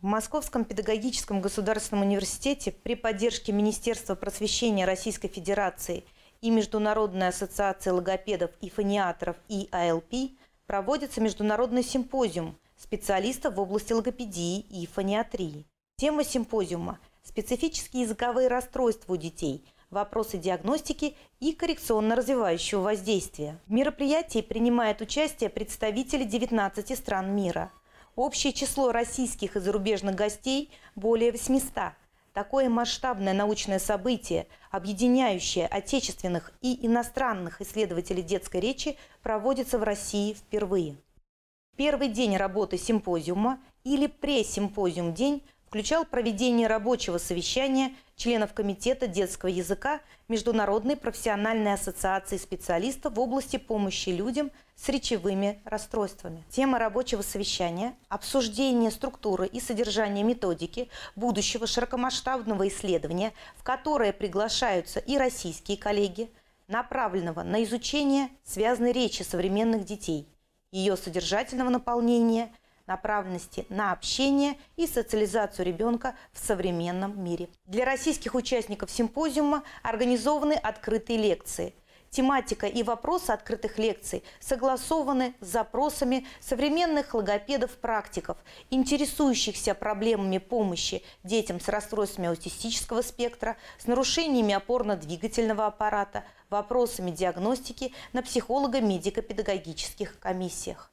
В Московском педагогическом государственном университете при поддержке Министерства просвещения Российской Федерации и Международной ассоциации логопедов и фониаторов ИАЛП проводится международный симпозиум специалистов в области логопедии и фониатрии. Тема симпозиума – специфические языковые расстройства у детей, вопросы диагностики и коррекционно-развивающего воздействия. В мероприятии принимают участие представители 19 стран мира – Общее число российских и зарубежных гостей – более 800. Такое масштабное научное событие, объединяющее отечественных и иностранных исследователей детской речи, проводится в России впервые. Первый день работы симпозиума или пресс-симпозиум-день – включал проведение рабочего совещания членов Комитета детского языка Международной профессиональной ассоциации специалистов в области помощи людям с речевыми расстройствами. Тема рабочего совещания – обсуждение структуры и содержания методики будущего широкомасштабного исследования, в которое приглашаются и российские коллеги, направленного на изучение связанной речи современных детей, ее содержательного наполнения – направленности на общение и социализацию ребенка в современном мире. Для российских участников симпозиума организованы открытые лекции – Тематика и вопросы открытых лекций согласованы с запросами современных логопедов-практиков, интересующихся проблемами помощи детям с расстройствами аутистического спектра, с нарушениями опорно-двигательного аппарата, вопросами диагностики на психолого-медико-педагогических комиссиях.